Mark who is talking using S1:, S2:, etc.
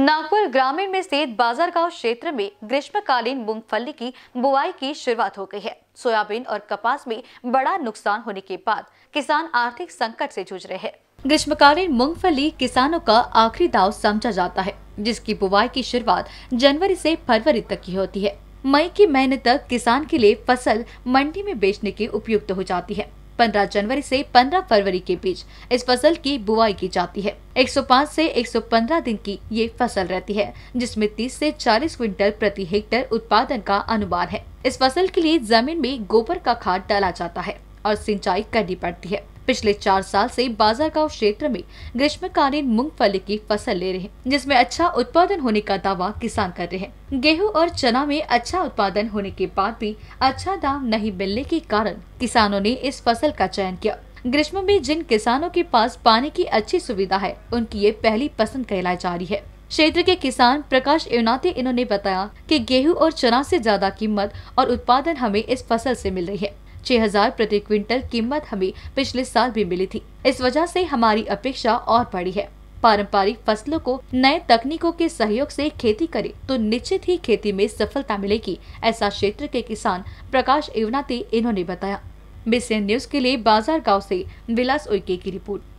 S1: नागपुर ग्रामीण में स्थित बाजार गाँव क्षेत्र में ग्रीष्मकालीन मूंगफली की बुआई की शुरुआत हो गई है सोयाबीन और कपास में बड़ा नुकसान होने के बाद किसान आर्थिक संकट से जूझ रहे हैं ग्रीष्मकालीन मूंगफली किसानों का आखिरी दाव समझा जाता है जिसकी बुआई की शुरुआत जनवरी से फरवरी तक की होती है मई की महीने तक किसान के लिए फसल मंडी में बेचने की उपयुक्त हो जाती है 15 जनवरी से 15 फरवरी के बीच इस फसल की बुआई की जाती है 105 से 115 दिन की ये फसल रहती है जिसमें 30 से 40 क्विंटल प्रति हेक्टेयर उत्पादन का अनुमान है इस फसल के लिए जमीन में गोबर का खाद डाला जाता है और सिंचाई करनी पड़ती है पिछले चार साल से गाँव क्षेत्र में ग्रीष्मकालीन मूंगफली की फसल ले रहे हैं जिसमें अच्छा उत्पादन होने का दावा किसान कर रहे हैं गेहूं और चना में अच्छा उत्पादन होने के बाद भी अच्छा दाम नहीं मिलने के कारण किसानों ने इस फसल का चयन किया ग्रीष्म में जिन किसानों के पास पानी की अच्छी सुविधा है उनकी ये पहली पसंद कहलाई जा रही है क्षेत्र के किसान प्रकाश एवनाते इन्होंने बताया कि गेहूं और चना से ज्यादा कीमत और उत्पादन हमें इस फसल से मिल रही है छह हजार प्रति क्विंटल कीमत हमें पिछले साल भी मिली थी इस वजह से हमारी अपेक्षा और बढ़ी है पारंपरिक फसलों को नए तकनीकों के सहयोग से खेती करें तो निश्चित ही खेती में सफलता मिलेगी ऐसा क्षेत्र के किसान प्रकाश एवनाते इन्होंने बताया बीसीएन न्यूज के लिए बाजार गाँव ऐसी विलास उइके की रिपोर्ट